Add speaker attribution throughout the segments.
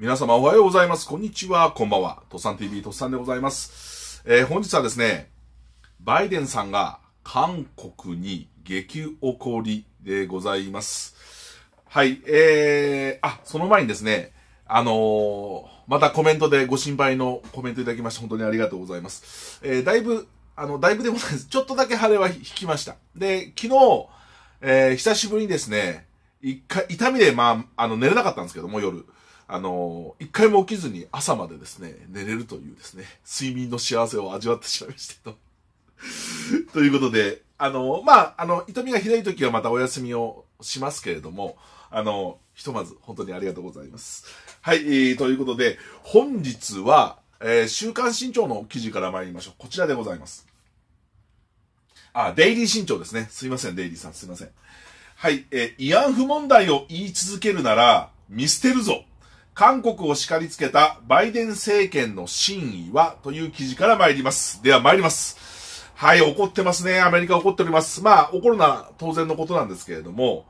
Speaker 1: 皆様おはようございます。こんにちは。こんばんは。とさん TV とさんでございます。えー、本日はですね、バイデンさんが韓国に激怒りでございます。はい、えー、あ、その前にですね、あのー、またコメントでご心配のコメントいただきまして本当にありがとうございます。えー、だいぶ、あの、だいぶでもないです。ちょっとだけ晴れは引きました。で、昨日、えー、久しぶりにですね、一回、痛みで、まあ、あの、寝れなかったんですけども、夜。あの、一回も起きずに朝までですね、寝れるというですね、睡眠の幸せを味わってしまいましたと。ということで、あの、まあ、あの、痛みがひどい時はまたお休みをしますけれども、あの、ひとまず本当にありがとうございます。はい、えー、ということで、本日は、えー、週刊新潮の記事から参りましょう。こちらでございます。あ、デイリー新潮ですね。すいません、デイリーさん、すいません。はい、えー、慰安婦問題を言い続けるなら、見捨てるぞ。韓国を叱りつけたバイデン政権の真意はという記事から参ります。では参ります。はい、怒ってますね。アメリカ怒っております。まあ、怒るのは当然のことなんですけれども、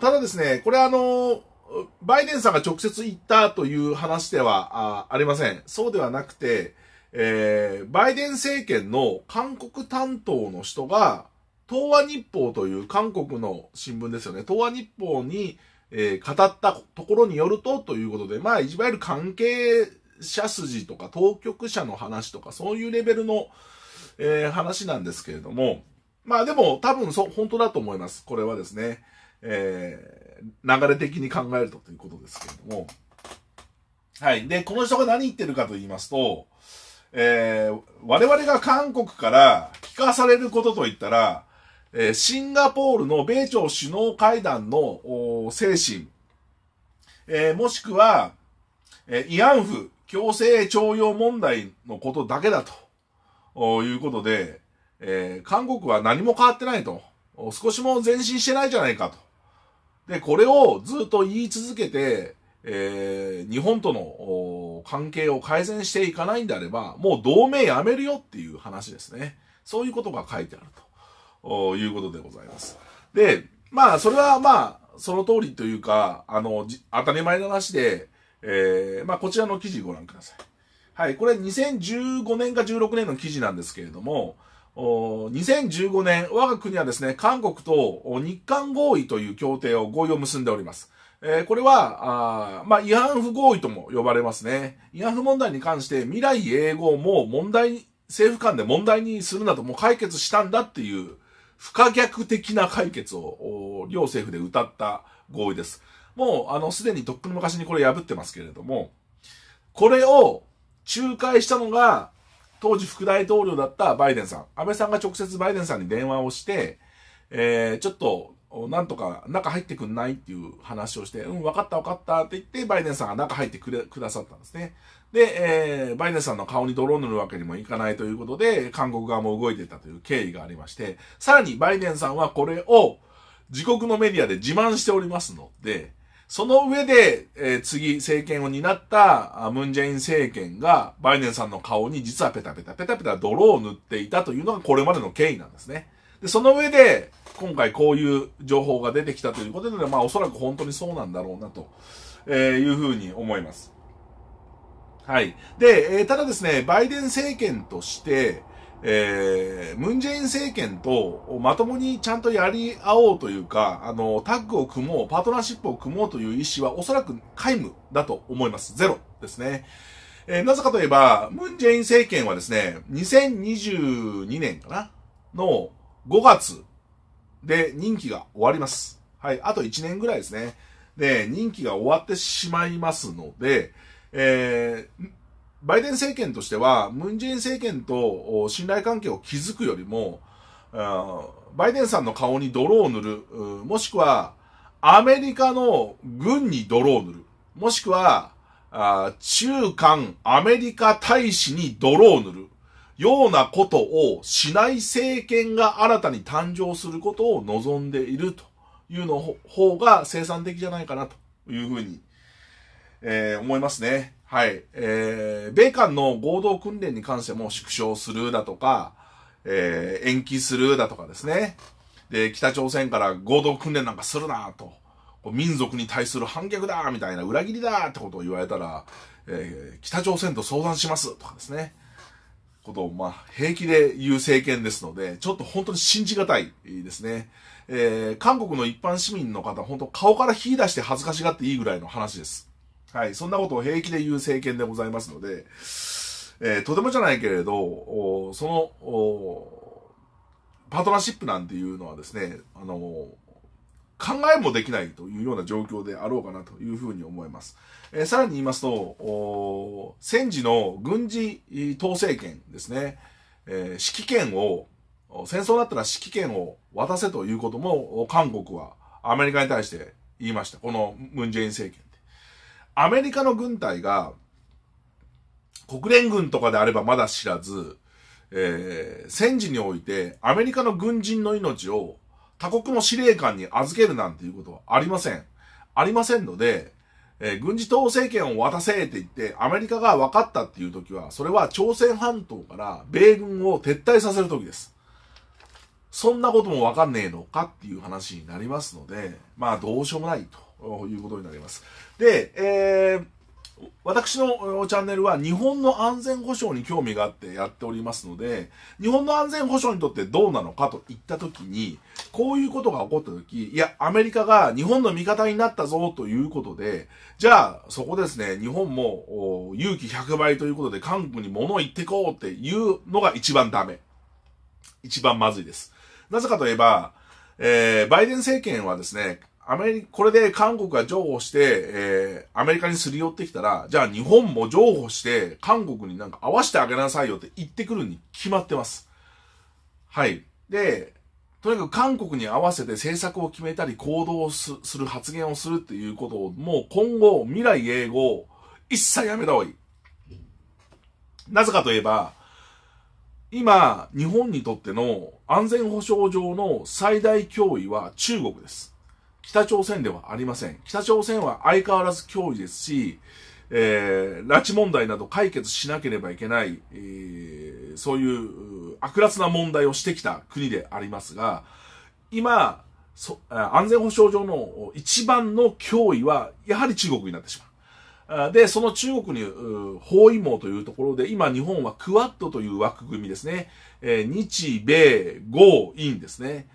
Speaker 1: ただですね、これあの、バイデンさんが直接言ったという話ではありません。そうではなくて、えー、バイデン政権の韓国担当の人が、東亜日報という韓国の新聞ですよね。東亜日報に、えー、語ったところによると、ということで、まあ、いわゆる関係者筋とか、当局者の話とか、そういうレベルの、えー、話なんですけれども、まあでも、多分そ、本当だと思います。これはですね、えー、流れ的に考えるとということですけれども。はい。で、この人が何言ってるかと言いますと、えー、我々が韓国から聞かされることといったら、えシンガポールの米朝首脳会談の精神、えもしくは、え慰安婦強制徴用問題のことだけだということで、え韓国は何も変わってないと。少しも前進してないじゃないかと。で、これをずっと言い続けて、えー、日本との関係を改善していかないんであれば、もう同盟やめるよっていう話ですね。そういうことが書いてあると。いうことでございます。で、まあ、それはまあ、その通りというか、あの、当たり前の話で、えー、まあ、こちらの記事ご覧ください。はい、これ2015年か16年の記事なんですけれども、お2015年、我が国はですね、韓国と日韓合意という協定を合意を結んでおります。えー、これは、あまあ、違反不合意とも呼ばれますね。違反不問題に関して未来永劫も問題、政府間で問題にするなども解決したんだっていう、不可逆的な解決を、両政府で歌った合意です。もう、あの、すでにとっくの昔にこれ破ってますけれども、これを仲介したのが、当時副大統領だったバイデンさん。安倍さんが直接バイデンさんに電話をして、えー、ちょっと、なんとか中入ってくんないっていう話をして、うん、分かった分かったって言って、バイデンさんが中入ってくれ、くださったんですね。で、えー、バイデンさんの顔に泥を塗るわけにもいかないということで、韓国側も動いてたという経緯がありまして、さらにバイデンさんはこれを自国のメディアで自慢しておりますので、その上で、えー、次政権を担ったムンジェイン政権がバイデンさんの顔に実はペタペタペタペタ泥を塗っていたというのがこれまでの経緯なんですね。で、その上で、今回こういう情報が出てきたということで、まあおそらく本当にそうなんだろうなと、えー、いうふうに思います。はい。で、えー、ただですね、バイデン政権として、えー、ムンジェイン政権とまともにちゃんとやり合おうというか、あの、タッグを組もう、パートナーシップを組もうという意思はおそらく皆無だと思います。ゼロですね。えー、なぜかといえば、ムンジェイン政権はですね、2022年かなの5月で任期が終わります。はい、あと1年ぐらいですね。で、任期が終わってしまいますので、えー、バイデン政権としては、ムンジェイン政権と信頼関係を築くよりも、バイデンさんの顔に泥を塗る、もしくは、アメリカの軍に泥を塗る、もしくは、中間アメリカ大使に泥を塗る、ようなことをしない政権が新たに誕生することを望んでいるというの方が生産的じゃないかなというふうにえー、思いますね。はい。えー、米韓の合同訓練に関しても縮小するだとか、えー、延期するだとかですね。で、北朝鮮から合同訓練なんかするなと。民族に対する反逆だみたいな裏切りだってことを言われたら、えー、北朝鮮と相談しますとかですね。ことを、まあ、平気で言う政権ですので、ちょっと本当に信じがたいですね。えー、韓国の一般市民の方、本当顔から火出して恥ずかしがっていいぐらいの話です。はい、そんなことを平気で言う政権でございますので、えー、とてもじゃないけれど、その、パートナーシップなんていうのはですね、あの、考えもできないというような状況であろうかなというふうに思います。えー、さらに言いますと、戦時の軍事統制権ですね、えー、指揮権を、戦争だったら指揮権を渡せということも、韓国はアメリカに対して言いました。このムンジェイン政権。アメリカの軍隊が、国連軍とかであればまだ知らず、えー、戦時においてアメリカの軍人の命を他国の司令官に預けるなんていうことはありません。ありませんので、えー、軍事統制権を渡せって言って、アメリカが分かったっていう時は、それは朝鮮半島から米軍を撤退させる時です。そんなことも分かんねえのかっていう話になりますので、まあどうしようもないと。ということになります。で、えー私のチャンネルは日本の安全保障に興味があってやっておりますので、日本の安全保障にとってどうなのかといったときに、こういうことが起こったとき、いや、アメリカが日本の味方になったぞということで、じゃあ、そこですね、日本も勇気100倍ということで、韓国に物を言ってこうっていうのが一番ダメ。一番まずいです。なぜかといえば、えー、バイデン政権はですね、アメリカ、これで韓国が譲歩して、えー、アメリカにすり寄ってきたら、じゃあ日本も譲歩して、韓国になんか合わせてあげなさいよって言ってくるに決まってます。はい。で、とにかく韓国に合わせて政策を決めたり行動をする発言をするっていうことを、もう今後、未来英語、一切やめた方がいい。なぜかといえば、今、日本にとっての安全保障上の最大脅威は中国です。北朝鮮ではありません。北朝鮮は相変わらず脅威ですし、えー、拉致問題など解決しなければいけない、えー、そういう悪辣な問題をしてきた国でありますが、今、そ安全保障上の一番の脅威は、やはり中国になってしまう。で、その中国に包囲網というところで、今日本はクワッドという枠組みですね。えー、日、米、豪、印ですね。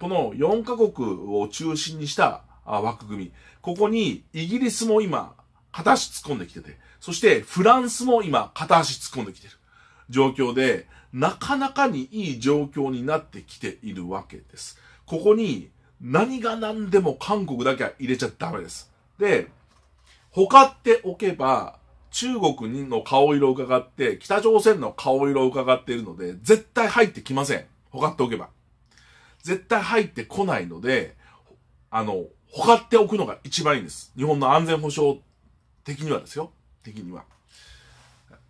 Speaker 1: この4カ国を中心にした枠組み、ここにイギリスも今、片足突っ込んできてて、そしてフランスも今、片足突っ込んできてる状況で、なかなかにいい状況になってきているわけです。ここに何が何でも韓国だけは入れちゃダメです。で、他っておけば、中国の顔色を伺って、北朝鮮の顔色を伺っているので、絶対入ってきません。他っておけば。絶対入ってこないので、あの、ほかっておくのが一番いいんです。日本の安全保障的にはですよ。的には。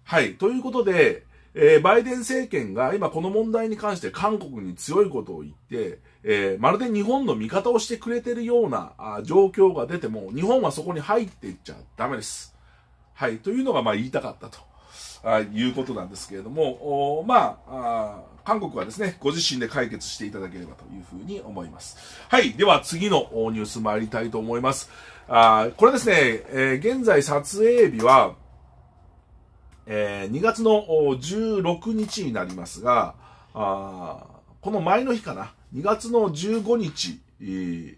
Speaker 1: はい。ということで、えー、バイデン政権が今この問題に関して韓国に強いことを言って、えー、まるで日本の味方をしてくれてるようなあ状況が出ても、日本はそこに入っていっちゃダメです。はい。というのがまあ言いたかったと。あいうことなんですけれども、おまああ韓国はですね、ご自身で解決していただければというふうに思います。はい。では次のニュース参りたいと思います。あこれですね、えー、現在撮影日は、えー、2月の16日になりますが、あこの前の日かな、2月の15日、えー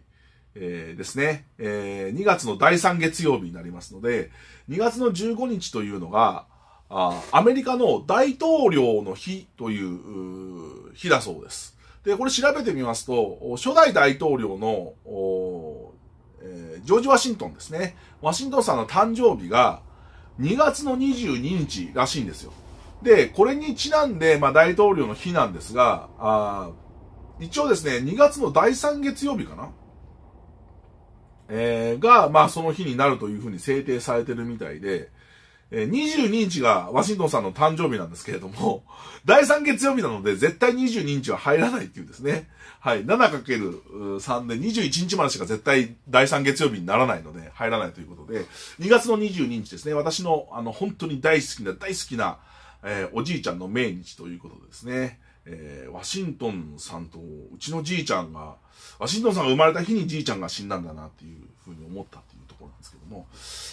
Speaker 1: えー、ですね、えー、2月の第3月曜日になりますので、2月の15日というのが、あアメリカの大統領の日という日だそうです。で、これ調べてみますと、初代大統領の、えー、ジョージ・ワシントンですね。ワシントンさんの誕生日が2月の22日らしいんですよ。で、これにちなんで、まあ、大統領の日なんですが、あ一応ですね、2月の第3月曜日かなえー、が、まあ、その日になるというふうに制定されてるみたいで、え22日がワシントンさんの誕生日なんですけれども、第3月曜日なので絶対22日は入らないっていうですね。はい。7×3 で21日までしか絶対第3月曜日にならないので、入らないということで、2月の22日ですね、私のあの本当に大好きな大好きな、えー、おじいちゃんの命日ということですね。えー、ワシントンさんと、うちのじいちゃんが、ワシントンさんが生まれた日にじいちゃんが死んだんだなっていうふうに思ったっていうところなんですけども、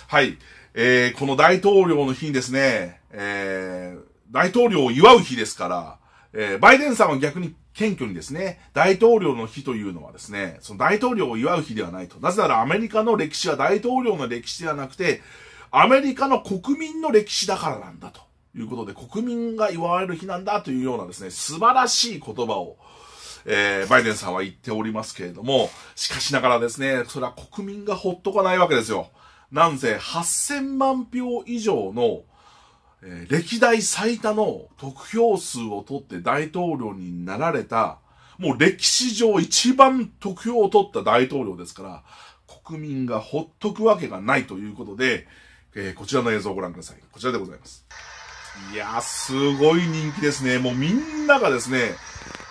Speaker 1: はい、えー、この大統領の日にですね、えー、大統領を祝う日ですから、えー、バイデンさんは逆に謙虚にですね、大統領の日というのはですね、その大統領を祝う日ではないと。なぜならアメリカの歴史は大統領の歴史ではなくて、アメリカの国民の歴史だからなんだと。いうことで、国民が祝われる日なんだというようなですね、素晴らしい言葉を、えー、バイデンさんは言っておりますけれども、しかしながらですね、それは国民がほっとかないわけですよ。なんせ8000万票以上の、えー、歴代最多の得票数を取って大統領になられた、もう歴史上一番得票を取った大統領ですから、国民がほっとくわけがないということで、えー、こちらの映像をご覧ください。こちらでございます。いやすごい人気ですね。もうみんながですね、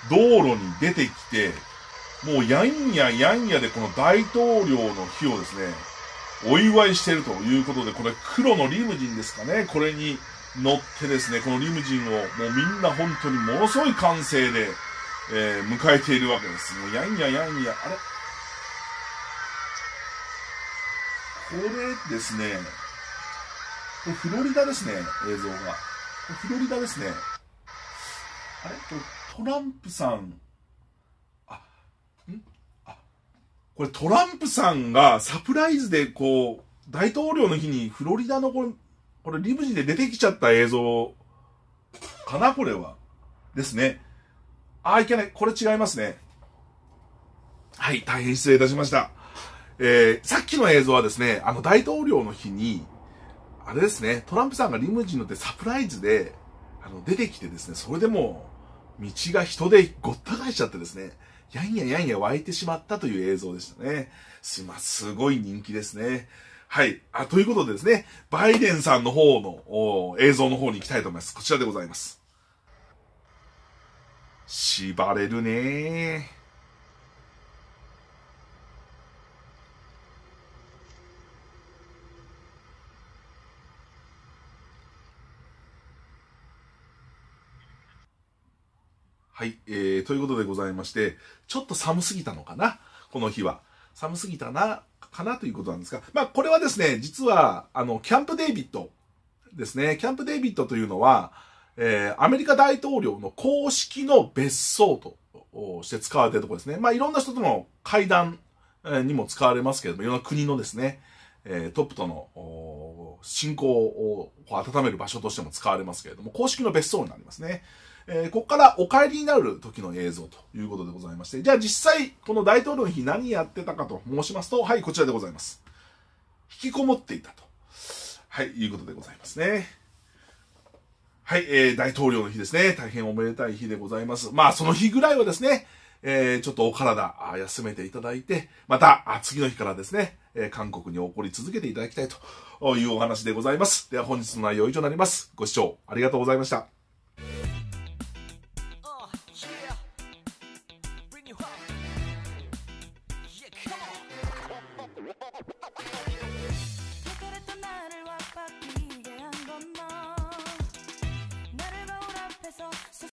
Speaker 1: 道路に出てきて、もうやんややんやでこの大統領の日をですね、お祝いしているということで、これ黒のリムジンですかね、これに乗ってですね、このリムジンをもうみんな本当にものすごい歓声で、えー、迎えているわけです。もうやんややんや、あれこれですね、フロリダですね、映像が。フロリダですね。あれこれトランプさん。あ、んあ、これトランプさんがサプライズでこう、大統領の日にフロリダのこれ、これリムジンで出てきちゃった映像かなこれは。ですね。あ、いけない。これ違いますね。はい、大変失礼いたしました。えー、さっきの映像はですね、あの大統領の日に、あれですね、トランプさんがリムジン乗ってサプライズで、あの、出てきてですね、それでも、道が人でごった返しちゃってですね、やんややんや湧いてしまったという映像でしたね。す、ま、すごい人気ですね。はい。あ、ということでですね、バイデンさんの方の映像の方に行きたいと思います。こちらでございます。縛れるねー。はい、えー、ということでございまして、ちょっと寒すぎたのかなこの日は。寒すぎたな、かなということなんですが、まあ、これはですね、実は、あの、キャンプデイビッドですね。キャンプデイビッドというのは、えー、アメリカ大統領の公式の別荘として使われているところですね。まあ、いろんな人との会談にも使われますけれども、いろんな国のですね、えー、トップとの親交を温める場所としても使われますけれども、公式の別荘になりますね。えー、ここからお帰りになる時の映像ということでございまして、じゃあ実際、この大統領の日何やってたかと申しますと、はい、こちらでございます。引きこもっていたと。はい、いうことでございますね。はい、えー、大統領の日ですね。大変おめでたい日でございます。まあ、その日ぐらいはですね、えー、ちょっとお体休めていただいて、また次の日からですね、えー、韓国に起こり続けていただきたいというお話でございます。では本日の内容以上になります。ご視聴ありがとうございました。